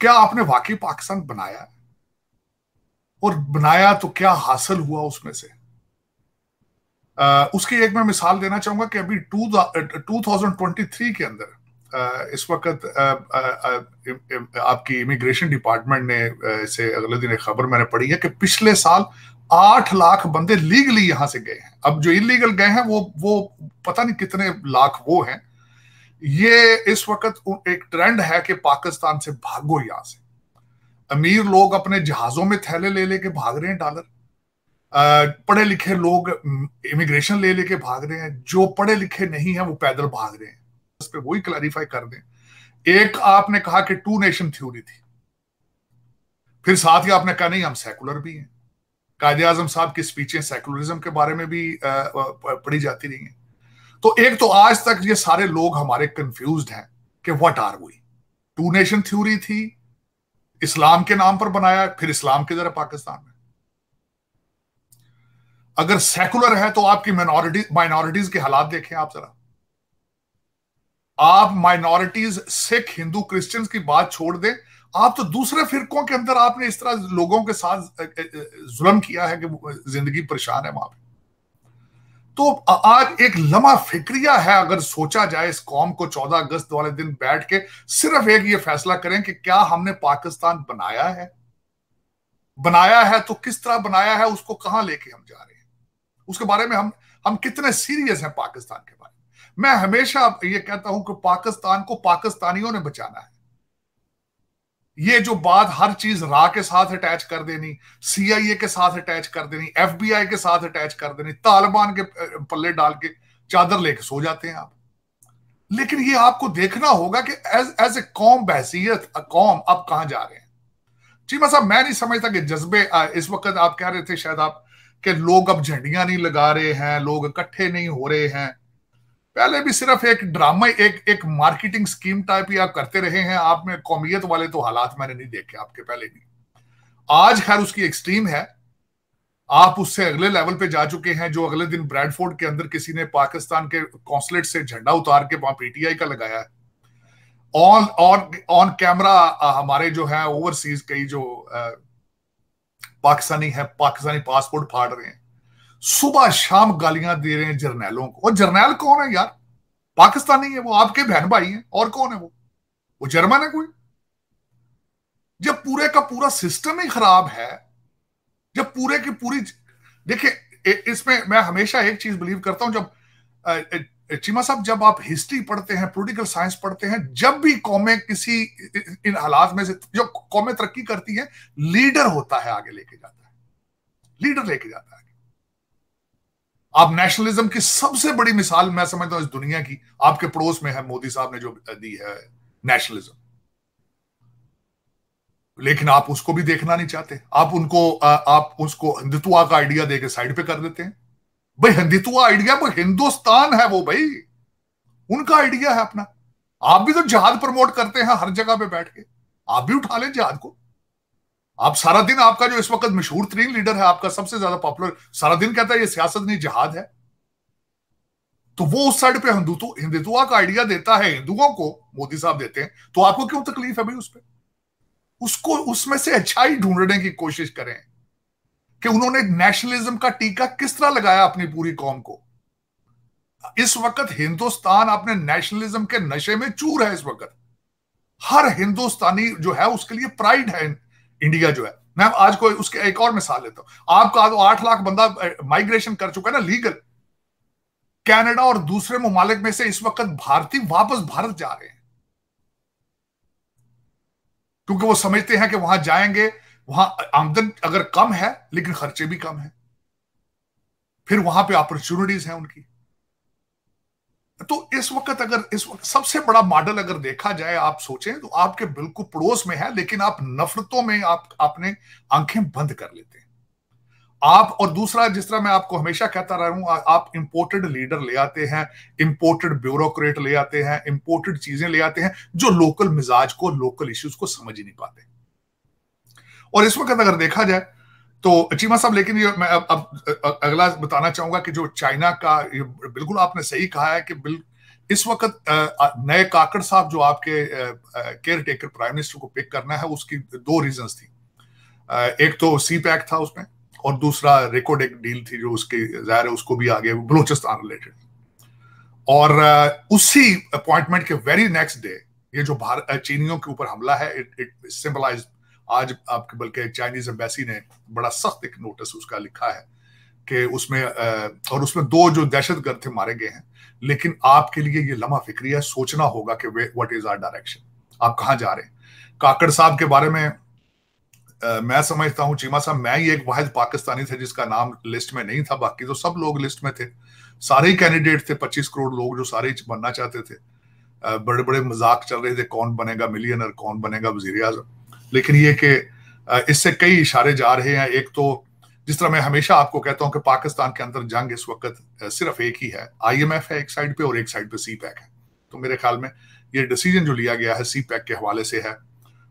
क्या आपने वाकई पाकिस्तान बनाया और बनाया तो क्या हासिल हुआ उसमें से आ, उसकी एक मैं मिसाल देना चाहूंगा कि अभी two two thousand twenty three के अंदर आ, इस वक्त आपकी इमिग्रेशन डिपार्टमेंट ने से अगले दिन एक खबर मैंने पढ़ी है कि पिछले साल आठ लाख बंदे लीगली यहां से गए हैं अब जो इलीगल गए हैं वो वो पता नहीं कितने लाख वो हैं ये इस वक्त एक ट्रेंड है कि पाकिस्तान से भागो यहां से अमीर लोग अपने जहाजों में थैले ले लेके भाग रहे हैं डॉलर पढ़े लिखे लोग इमिग्रेशन ले लेके भाग रहे हैं जो पढ़े लिखे नहीं है वो पैदल भाग रहे हैं इस पे वही क्लैरिफाई कर दें एक आपने कहा कि टू नेशन थ्योरी थी फिर साथ ही आपने कहा नहीं हम सेकुलर भी हैं कायदे आजम साहब की स्पीचें सेकुलरिज्म के बारे में भी पढ़ी जाती रही हैं तो एक तो आज तक ये सारे लोग हमारे कंफ्यूज हैं कि what are we two nation theory थी इस्लाम के नाम पर बनाया फिर इस्लाम के जरा पाकिस्तान में अगर सेकुलर है तो आपकी माइनॉरिटी माइनॉरिटीज के हालात देखें आप जरा आप माइनॉरिटीज सिख हिंदू क्रिश्चियंस की बात छोड़ दें आप तो दूसरे फिरकों के अंदर आपने इस तरह लोगों के साथ जुल्म किया है कि जिंदगी परेशान है वहां पर तो आज एक लम्हा फिक्रिया है अगर सोचा जाए इस कौम को 14 अगस्त वाले दिन बैठ के सिर्फ एक ये फैसला करें कि क्या हमने पाकिस्तान बनाया है बनाया है तो किस तरह बनाया है उसको कहां लेके हम जा रहे हैं उसके बारे में हम हम कितने सीरियस हैं पाकिस्तान के बारे में मैं हमेशा ये कहता हूं कि पाकिस्तान को पाकिस्तानियों ने बचाना है ये जो बात हर चीज रा के साथ अटैच कर देनी सीआईए के साथ अटैच कर देनी एफबीआई के साथ अटैच कर देनी तालिबान के पल्ले डाल के चादर लेके सो जाते हैं आप लेकिन ये आपको देखना होगा कि एज एज ए कौम बहसीत कौम आप कहां जा रहे हैं मैं साहब मैं नहीं समझता कि जज्बे इस वक्त आप कह रहे थे शायद आप कि लोग अब झंडियां नहीं लगा रहे हैं लोग इकट्ठे नहीं हो रहे हैं पहले भी सिर्फ एक ड्रामा एक एक मार्केटिंग स्कीम टाइप ही आप करते रहे हैं आप में कौमियत वाले तो हालात मैंने नहीं देखे आपके पहले भी आज खैर उसकी एक्सट्रीम है आप उससे अगले लेवल पे जा चुके हैं जो अगले दिन ब्रैडफोर्ड के अंदर किसी ने पाकिस्तान के कौंसलेट से झंडा उतार के वहां पीटीआई का लगाया है ऑन ऑन ऑन कैमरा हमारे जो है ओवरसीज कई जो आ, पाकिस्तानी है पाकिस्तानी पासपोर्ट फाड़ रहे हैं सुबह शाम गालियां दे रहे हैं जर्नैलों को और जर्नैल कौन है यार पाकिस्तानी है वो आपके बहन भाई हैं और कौन है वो वो जर्मन है कोई जब पूरे का पूरा सिस्टम ही खराब है जब पूरे की पूरी देखिए इसमें मैं हमेशा एक चीज बिलीव करता हूं जब चीमा साहब जब आप हिस्ट्री पढ़ते हैं पोलिटिकल साइंस पढ़ते हैं जब भी कौमें किसी इन हालात में से जो कौमें तरक्की करती है लीडर होता है आगे लेके जाता है लीडर लेके जाता है आप नेशनलिज्म की सबसे बड़ी मिसाल मैं समझता हूं इस दुनिया की आपके पड़ोस में है मोदी साहब ने जो दी है नेशनलिज्म लेकिन आप उसको भी देखना नहीं चाहते आप उनको आप उसको हिंदुत्वा का आइडिया देकर साइड पे कर देते हैं भाई हिंदुत्वा आइडिया वो हिंदुस्तान है वो भाई उनका आइडिया है अपना आप भी तो जहाद प्रमोट करते हैं हर जगह पे बैठ के आप भी उठा लें जहाद को आप सारा दिन आपका जो इस वक्त मशहूर तरीन लीडर है आपका सबसे ज्यादा पॉपुलर सारा दिन कहता है ये सियासत नहीं जहाद है तो वो उस साइड पे हिंदुत्व तो, हिंदुत्व का आइडिया देता है हिंदुओं को मोदी साहब देते हैं तो आपको क्यों तकलीफ है भाई उस पर उसको उसमें से अच्छाई ढूंढने की कोशिश करें कि उन्होंने नेशनलिज्म का टीका किस तरह लगाया अपनी पूरी कौम को इस वक्त हिंदुस्तान अपने नेशनलिज्म के नशे में चूर है इस वक्त हर हिंदुस्तानी जो है उसके लिए प्राइड है इंडिया जो है मैं आज को उसके एक और मिसाल लेता हूं आपका तो आठ लाख बंदा माइग्रेशन कर चुका है ना लीगल कनाडा और दूसरे ममालिक में से इस वक्त भारतीय वापस भारत जा रहे हैं क्योंकि वो समझते हैं कि वहां जाएंगे वहां आमदन अगर कम है लेकिन खर्चे भी कम है फिर वहां पे अपॉर्चुनिटीज हैं उनकी तो इस वक्त अगर इस वक्त सबसे बड़ा मॉडल अगर देखा जाए आप सोचें तो आपके बिल्कुल पड़ोस में है लेकिन आप नफरतों में आप आपने आंखें बंद कर लेते हैं आप और दूसरा जिस तरह मैं आपको हमेशा कहता रहा हूं आप इंपोर्टेड लीडर ले आते हैं इंपोर्टेड ब्यूरोक्रेट ले आते हैं इंपोर्टेड चीजें ले आते हैं जो लोकल मिजाज को लोकल इश्यूज को समझ ही नहीं पाते और इस वक्त अगर देखा जाए तो चीमा साहब लेकिन ये मैं अब अब अगला बताना चाहूंगा कि जो चाइना का ये बिल्कुल आपने सही कहा है कि बिल इस वक्त नए काकड़ साहब जो आपके केयर टेकर प्राइम मिनिस्टर को पिक करना है उसकी दो रीजन थी एक तो सी पैक था उसमें और दूसरा रिकॉर्ड एक डील थी जो उसकी जाहिर है उसको भी आगे बलोचिस्तान रिलेटेड और उसी अपॉइंटमेंट के वेरी नेक्स्ट डे ये जो भारत चीनियों के ऊपर हमला है इट इट सिंबलाइज्ड आज आपके बल्कि चाइनीज एम्बेसी ने बड़ा सख्त एक नोटिस उसका लिखा है कि उसमें और उसमें दो जो दहशत गर्द थे मारे गए हैं लेकिन आपके लिए ये लम्हा फिक्री है सोचना होगा कि way what is our direction आप कहाँ जा रहे हैं काकड़ साहब के बारे में आ, मैं समझता हूँ चीमा साहब मैं ही एक वाहिद पाकिस्तानी थे जिसका नाम लिस्ट में नहीं था बाकी तो सब लोग लिस्ट में थे सारे ही कैंडिडेट थे पच्चीस करोड़ लोग जो सारे बनना चाहते थे बड़े बड़े मजाक चल रहे थे कौन बनेगा मिलियनर कौन बनेगा वजीर आजम लेकिन ये कि इससे कई इशारे जा रहे हैं एक तो जिस तरह मैं हमेशा आपको कहता हूं कि पाकिस्तान के अंदर जंग इस वक्त सिर्फ एक ही है आईएमएफ है एक साइड पे और एक साइड पे सी पैक है तो मेरे ख्याल में ये डिसीजन जो लिया गया है सी पैक के हवाले से है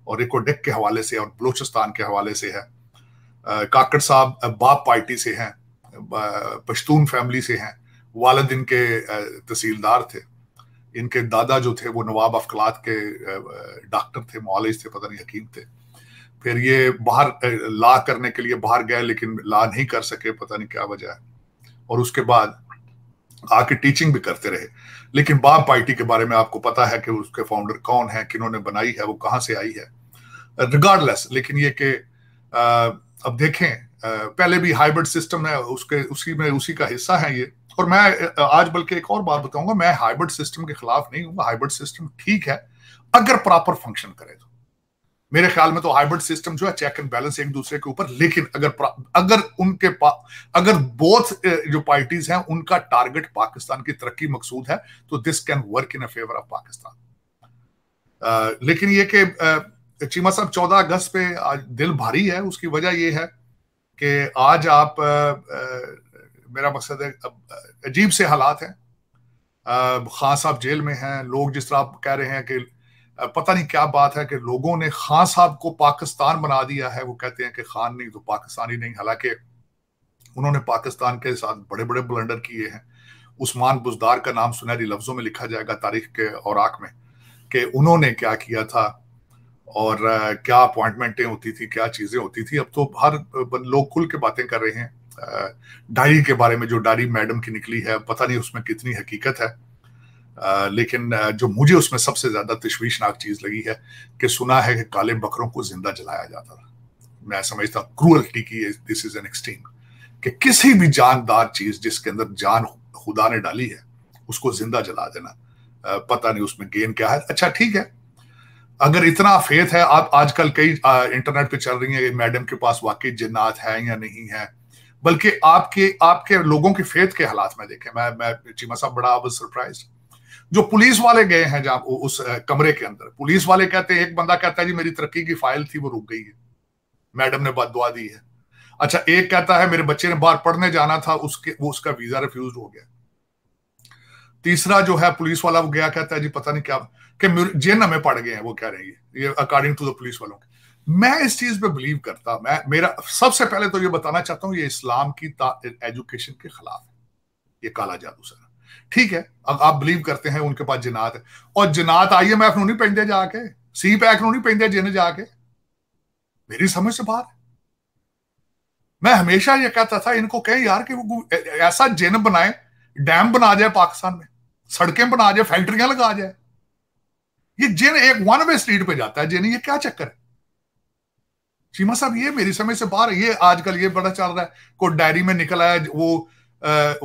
और इकोडेक के हवाले से और बलोचिस्तान के हवाले से है काकड़ साहब बाप पार्टी से हैं पश्तून फैमिली से हैं वालद इनके तहसीलदार थे इनके दादा जो थे वो नवाब अफकलात के डॉक्टर थे मॉलिज थे पता नहीं हकीम थे फिर ये बाहर ला करने के लिए बाहर गए लेकिन ला नहीं कर सके पता नहीं क्या वजह है और उसके बाद आके टीचिंग भी करते रहे लेकिन बाप पार्टी के बारे में आपको पता है कि उसके फाउंडर कौन है किन्होंने बनाई है वो कहाँ से आई है रिगार्डलेस लेकिन ये कि अब देखें पहले भी हाइब्रिड सिस्टम है उसके उसी में उसी का हिस्सा है ये और मैं आज बल्कि एक और बात बताऊंगा मैं हाइब्रिड सिस्टम के खिलाफ नहीं हूँ हाइब्रिड सिस्टम ठीक है अगर प्रॉपर फंक्शन करे तो मेरे ख्याल में तो हाइब्रिड सिस्टम जो है चेक एंड बैलेंस एक दूसरे के ऊपर लेकिन अगर अगर उनके पास अगर बोथ जो पार्टीज हैं उनका टारगेट पाकिस्तान की तरक्की मकसूद है तो this can work in favour of Pakistan लेकिन ये कि चीमा साहब चौदह अगस्त पे आज दिल भारी है उसकी वजह ये है कि आज आप आ, आ, मेरा मकसद है अजीब से हालात हैं खान साहब जेल में हैं लोग जिस तरह आप कह रहे हैं कि पता नहीं क्या बात है कि लोगों ने खान साहब को पाकिस्तान बना दिया है वो कहते हैं कि खान नहीं तो पाकिस्तानी नहीं हालांकि उन्होंने पाकिस्तान के साथ बड़े बड़े ब्लंडर किए हैं उस्मान बुजदार का नाम सुनहरी लफ्जों में लिखा जाएगा तारीख के और में कि उन्होंने क्या किया था और क्या अपॉइंटमेंटें होती थी क्या चीजें होती थी अब तो हर लोग खुल के बातें कर रहे हैं डायरी के बारे में जो डायरी मैडम की निकली है पता नहीं उसमें कितनी हकीकत है लेकिन जो मुझे उसमें सबसे ज्यादा तश्वीशनाक चीज लगी है कि सुना है कि काले बकरों को जिंदा जलाया जाता था मैं समझता क्रूअल्टी की दिस इज एन एक्सट्रीम कि किसी भी जानदार चीज जिसके अंदर जान खुदा ने डाली है उसको जिंदा जला देना पता नहीं उसमें गेन क्या है अच्छा ठीक है अगर इतना फेथ है आप आजकल कई इंटरनेट पे चल रही है मैडम के पास वाकई जिन्नात है या नहीं है बल्कि आपके आपके लोगों के फेथ के हालात में देखे मैं मैं चीमा साहब बड़ा सरप्राइज जो पुलिस वाले गए हैं जहां उस कमरे के अंदर पुलिस वाले कहते हैं एक बंदा कहता है जी मेरी तरक्की की फाइल थी वो रुक गई है मैडम ने बदवा दी है अच्छा एक कहता है मेरे बच्चे ने बाहर पढ़ने जाना था उसके वो उसका वीजा रिफ्यूज हो गया तीसरा जो है पुलिस वाला वो गया कहता है जी पता नहीं क्या कि जिन हमें पड़ गए हैं वो कह रहे हैं ये अकॉर्डिंग टू द पुलिस वालों के मैं इस चीज पे बिलीव करता मैं मेरा सबसे पहले तो ये बताना चाहता हूं ये इस्लाम की एजुकेशन के खिलाफ है ये काला जादू सर ठीक है अब आप बिलीव करते हैं उनके पास जिनात है और जिनात आई एम एफ नहीं पहनते जाके सी पैक नहीं पहनते जिन्हें जाके मेरी समझ से बाहर मैं हमेशा ये कहता था इनको कहें यार कि वो ऐसा जिन बनाए डैम बना जाए पाकिस्तान में सड़कें बना जाए फैक्ट्रियां लगा जाए ये जिन एक वन वे स्ट्रीट पे जाता है जिन ये क्या चक्कर है चीमा साहब ये मेरी समय से बाहर ये आजकल ये बड़ा चल रहा है कोई डायरी में निकल आया वो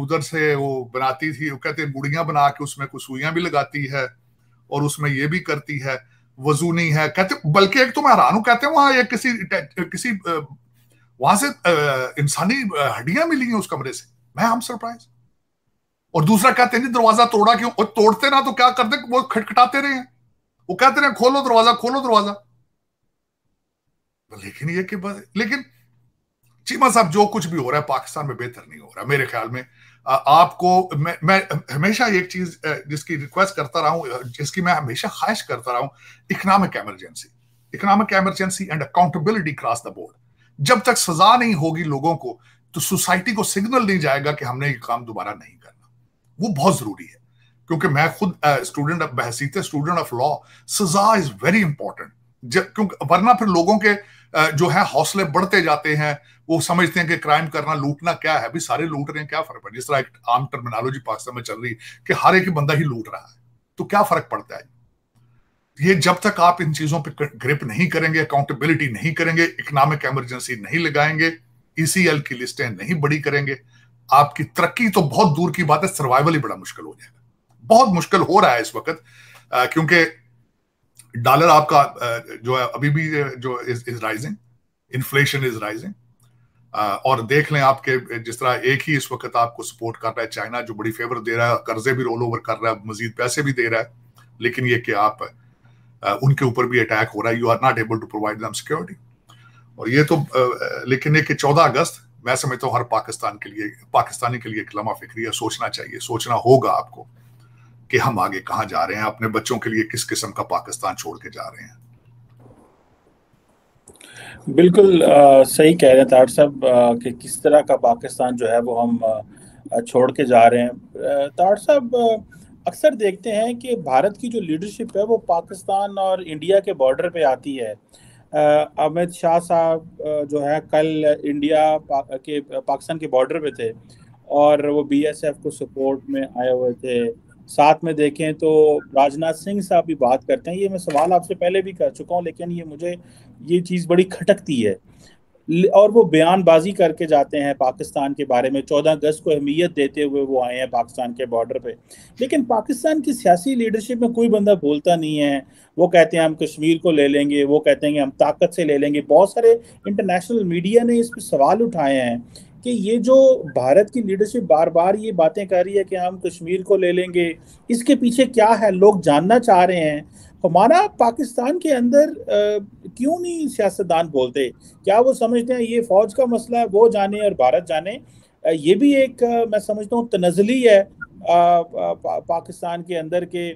उधर से वो बनाती थी वो कहते बुढ़िया बना के उसमें कुछ सुइयां भी लगाती है और उसमें ये भी करती है वजू नहीं है कहते बल्कि एक तो मैं हैरान हूं कहते हैं वहां एक किसी किसी वहां से इंसानी हड्डियां मिली हैं उस कमरे से मैं हम सरप्राइज और दूसरा कहते हैं दरवाजा तोड़ा क्यों और तोड़ते ना तो क्या करते वो खटखटाते रहे हैं वो कहते रहे खोलो दरवाजा खोलो दरवाजा लेकिन ये कि बस लेकिन चीमा साहब जो कुछ भी हो रहा है पाकिस्तान में बेहतर नहीं हो रहा मेरे ख्याल में आपको मैं मैं हमेशा एक चीज जिसकी रिक्वेस्ट करता रहा हूं जिसकी मैं हमेशा ख्वाहिश करता रहा हूं economic emergency economic emergency and accountability cross the board जब तक सजा नहीं होगी लोगों को तो सोसाइटी को सिग्नल नहीं जाएगा कि हमने ये काम दोबारा नहीं करना वो बहुत जरूरी है क्योंकि मैं खुद स्टूडेंट ऑफ बहसीत स्टूडेंट ऑफ लॉ सजा इज वेरी इंपॉर्टेंट जब क्योंकि वरना फिर लोगों के जो है हौसले बढ़ते जाते हैं वो समझते हैं कि क्राइम करना लूटना क्या है भी सारे लूट रहे हैं क्या फर्क पड़ता है जिस तरह एक आम टर्मिनोलॉजी पाकिस्तान में चल रही है कि हर एक बंदा ही लूट रहा है तो क्या फर्क पड़ता है ये जब तक आप इन चीजों पर ग्रिप नहीं करेंगे अकाउंटेबिलिटी नहीं करेंगे इकोनॉमिक एमरजेंसी नहीं लगाएंगे ईसीएल e की लिस्टें नहीं बड़ी करेंगे आपकी तरक्की तो बहुत दूर की बात है सर्वाइवल ही बड़ा मुश्किल हो जाएगा बहुत मुश्किल हो रहा है इस वक्त क्योंकि डॉलर आपका जो है अभी भी जो is is rising inflation is rising और देख लें आपके जिस तरह एक ही इस वक्त आपको सपोर्ट कर रहा है चाइना जो बड़ी फेवर दे रहा है कर्जे भी रोल ओवर कर रहा है मजीद पैसे भी दे रहा है लेकिन ये कि आप उनके ऊपर भी अटैक हो रहा है you are not able to provide them security और ये तो लेकिन ये कि चौदह अगस्त मैं समझता हूँ हर पाकिस्तान के लिए पाकिस्तानी के लिए एक लम्हा फिक्री है सोचना चाहिए सोचना होगा आपको कि हम आगे कहाँ जा रहे हैं अपने बच्चों के लिए किस किस्म का पाकिस्तान छोड़ के जा रहे हैं बिल्कुल आ, सही कह रहे हैं ताट साहब कि किस तरह का पाकिस्तान जो है वो हम छोड़ के जा रहे हैं ताट साहब अक्सर देखते हैं कि भारत की जो लीडरशिप है वो पाकिस्तान और इंडिया के बॉर्डर पे आती है अमित शाह साहब जो है कल इंडिया पा, के पाकिस्तान के बॉर्डर पे थे और वो बीएसएफ को सपोर्ट में आए हुए थे साथ में देखें तो राजनाथ सिंह साहब भी बात करते हैं ये मैं सवाल आपसे पहले भी कर चुका हूँ लेकिन ये मुझे ये चीज़ बड़ी खटकती है और वो बयानबाजी करके जाते हैं पाकिस्तान के बारे में चौदह अगस्त को अहमियत देते हुए वो आए हैं पाकिस्तान के बॉर्डर पे लेकिन पाकिस्तान की सियासी लीडरशिप में कोई बंदा बोलता नहीं है वो कहते हैं हम कश्मीर को ले लेंगे वो कहते हैं हम ताकत से ले लेंगे बहुत सारे इंटरनेशनल मीडिया ने इस पर सवाल उठाए हैं कि ये जो भारत की लीडरशिप बार बार ये बातें कर रही है कि हम कश्मीर को ले लेंगे इसके पीछे क्या है लोग जानना चाह रहे हैं हमारा पाकिस्तान के अंदर क्यों नहीं सियासतदान बोलते क्या वो समझते हैं ये फौज का मसला है वो जाने और भारत जाने ये भी एक मैं समझता हूँ तनजली है पाकिस्तान के अंदर के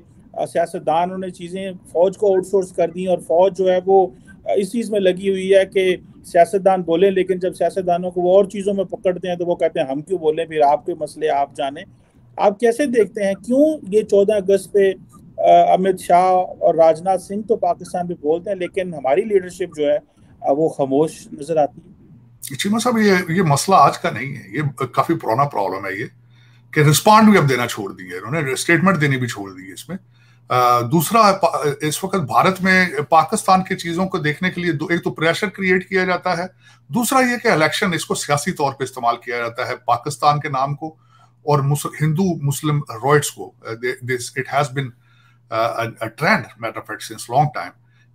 सियासतदानों ने चीज़ें फौज को आउटसोर्स कर दी और फौज जो है वो इस चीज़ में लगी हुई है कि सियासतदान बोले लेकिन जब सियासतदानों को वो और चीज़ों में पकड़ते हैं तो वो कहते हैं हम क्यों बोले फिर आपके मसले आप जाने आप कैसे देखते हैं क्यों ये चौदह अगस्त पे अमित शाह और राजनाथ सिंह तो पाकिस्तान में बोलते हैं लेकिन हमारी लीडरशिप जो है वो खामोश नजर आती है चीमा साहब ये ये मसला आज का नहीं है ये काफी पुराना प्रॉब्लम है ये कि रिस्पॉन्ड भी अब देना छोड़ दिए इन्होंने स्टेटमेंट देनी भी छोड़ दी है इसमें दूसरा इस वक्त भारत में पाकिस्तान की चीजों को देखने के लिए एक तो प्रेशर क्रिएट किया जाता है दूसरा ये कि इलेक्शन इसको सियासी तौर पे इस्तेमाल किया जाता है पाकिस्तान के नाम को और हिंदू मुस्लिम रॉइट्स को this it has been trend matter fact since long time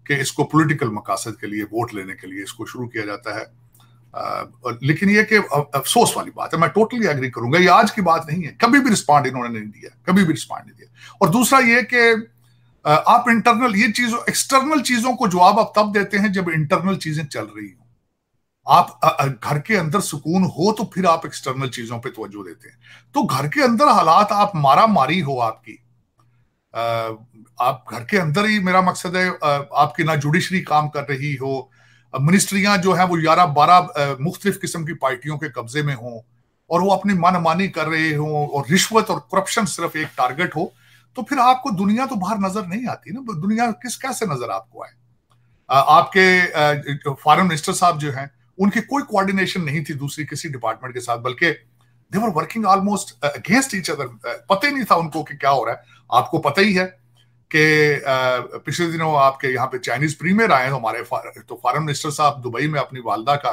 कि इसको पॉलिटिकल मकासद के लिए वोट लेने के लिए इसको शुरू किया जाता है लेकिन यह कि अफसोस वाली बात है मैं टोटली एग्री करूंगा ये आज की बात नहीं है कभी भी रिस्पॉन्ड इन्होंने नहीं दिया कभी भी रिस्पॉन्ड नहीं दिया और दूसरा ये कि आप इंटरनल ये चीजों एक्सटर्नल चीजों को जवाब आप तब देते हैं जब इंटरनल चीजें चल रही हो आप घर के अंदर सुकून हो तो फिर आप एक्सटर्नल चीजों पर तोज्जो देते हैं तो घर के अंदर हालात आप मारा मारी हो आपकी आप घर के अंदर ही मेरा मकसद है आपकी ना जुडिशरी काम कर रही हो मिनिस्ट्रियां जो है वो ग्यारह बारह मुख्तलिफ किस्म की पार्टियों के कब्जे में हों और वो अपनी मनमानी कर रहे हों और रिश्वत और करप्शन सिर्फ एक टारगेट हो तो फिर आपको दुनिया तो बाहर नजर नहीं आती ना दुनिया किस कैसे नजर आपको आए आपके फॉरेन मिनिस्टर साहब जो हैं उनकी कोई कोऑर्डिनेशन नहीं थी दूसरी किसी डिपार्टमेंट के साथ बल्कि they were working almost against each other पता ही नहीं था उनको कि क्या हो रहा है आपको पता ही है कि पिछले दिनों आपके यहाँ पे चाइनीज प्रीमियर आए हैं हमारे फार, तो फॉरन मिनिस्टर साहब दुबई में अपनी वालदा का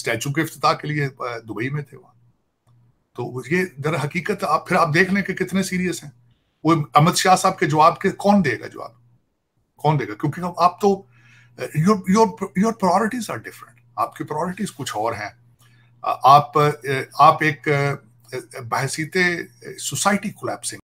स्टैचू के अफ्ताह के लिए दुबई में थे वहां तो ये दर हकीकत आप फिर आप देख लें कि कितने सीरियस हैं वो अमित शाह साहब के जवाब के कौन देगा जवाब कौन देगा क्योंकि आप तो your your your priorities are different आपकी प्रायोरिटीज कुछ और हैं आप आप एक बहसीते सोसाइटी कोलैप्सिंग